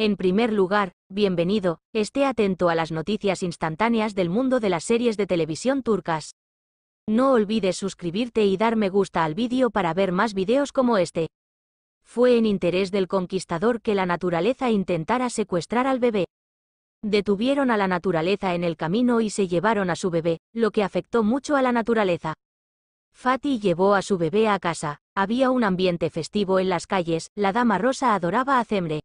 En primer lugar, bienvenido, esté atento a las noticias instantáneas del mundo de las series de televisión turcas. No olvides suscribirte y dar me gusta al vídeo para ver más videos como este. Fue en interés del conquistador que la naturaleza intentara secuestrar al bebé. Detuvieron a la naturaleza en el camino y se llevaron a su bebé, lo que afectó mucho a la naturaleza. Fati llevó a su bebé a casa, había un ambiente festivo en las calles, la dama rosa adoraba a Zemre.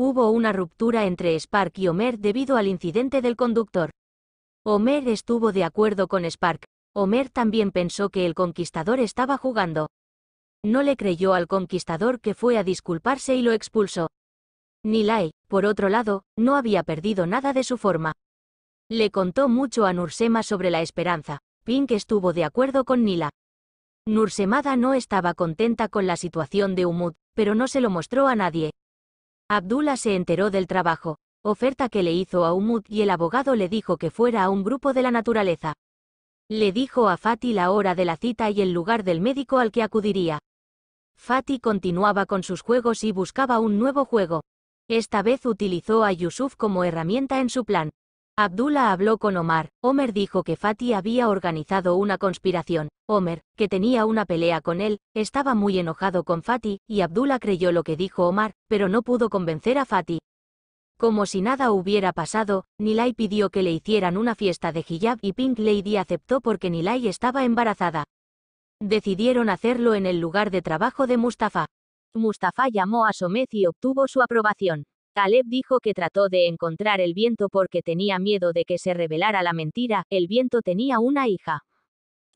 Hubo una ruptura entre Spark y Homer debido al incidente del conductor. Homer estuvo de acuerdo con Spark. Homer también pensó que el conquistador estaba jugando. No le creyó al conquistador que fue a disculparse y lo expulsó. Nilay, por otro lado, no había perdido nada de su forma. Le contó mucho a Nursema sobre la esperanza. Pink estuvo de acuerdo con Nila. Nursemada no estaba contenta con la situación de Umud, pero no se lo mostró a nadie. Abdullah se enteró del trabajo, oferta que le hizo a Umud y el abogado le dijo que fuera a un grupo de la naturaleza. Le dijo a Fati la hora de la cita y el lugar del médico al que acudiría. Fati continuaba con sus juegos y buscaba un nuevo juego. Esta vez utilizó a Yusuf como herramienta en su plan. Abdullah habló con Omar, Omer dijo que Fatih había organizado una conspiración, Omer, que tenía una pelea con él, estaba muy enojado con Fatih, y Abdullah creyó lo que dijo Omar, pero no pudo convencer a Fatih. Como si nada hubiera pasado, Nilay pidió que le hicieran una fiesta de hijab y Pink Lady aceptó porque Nilay estaba embarazada. Decidieron hacerlo en el lugar de trabajo de Mustafa. Mustafa llamó a Somez y obtuvo su aprobación. Caleb dijo que trató de encontrar el viento porque tenía miedo de que se revelara la mentira, el viento tenía una hija.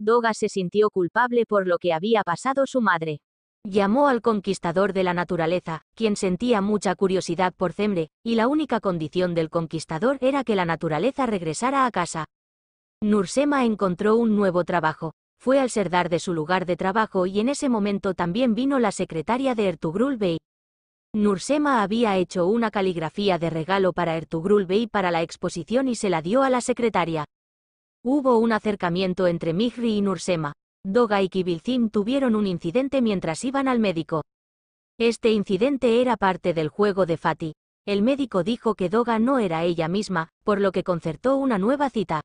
Doga se sintió culpable por lo que había pasado su madre. Llamó al conquistador de la naturaleza, quien sentía mucha curiosidad por Zemre, y la única condición del conquistador era que la naturaleza regresara a casa. Nursema encontró un nuevo trabajo, fue al serdar de su lugar de trabajo y en ese momento también vino la secretaria de Ertugrul Bey. Nursema había hecho una caligrafía de regalo para Ertugrul Bey para la exposición y se la dio a la secretaria. Hubo un acercamiento entre Mihri y Nursema. Doga y Kivilcim tuvieron un incidente mientras iban al médico. Este incidente era parte del juego de Fati. El médico dijo que Doga no era ella misma, por lo que concertó una nueva cita.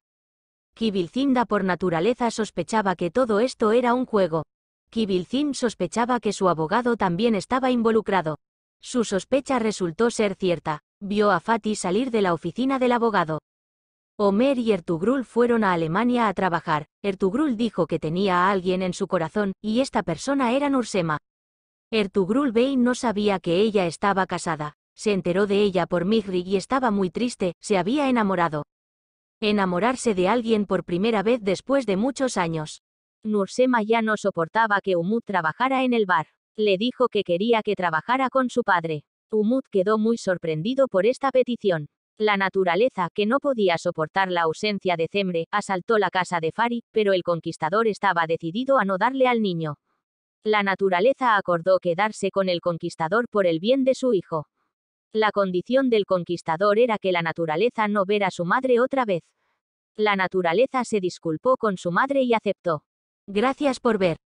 Kibilzinda por naturaleza sospechaba que todo esto era un juego. Kivilcim sospechaba que su abogado también estaba involucrado. Su sospecha resultó ser cierta. Vio a Fati salir de la oficina del abogado. Homer y Ertugrul fueron a Alemania a trabajar. Ertugrul dijo que tenía a alguien en su corazón, y esta persona era Nursema. Ertugrul Bey no sabía que ella estaba casada. Se enteró de ella por Migri y estaba muy triste, se había enamorado. Enamorarse de alguien por primera vez después de muchos años. Nursema ya no soportaba que Umut trabajara en el bar. Le dijo que quería que trabajara con su padre. Umut quedó muy sorprendido por esta petición. La naturaleza, que no podía soportar la ausencia de Cemre, asaltó la casa de Fari, pero el conquistador estaba decidido a no darle al niño. La naturaleza acordó quedarse con el conquistador por el bien de su hijo. La condición del conquistador era que la naturaleza no ver a su madre otra vez. La naturaleza se disculpó con su madre y aceptó. Gracias por ver.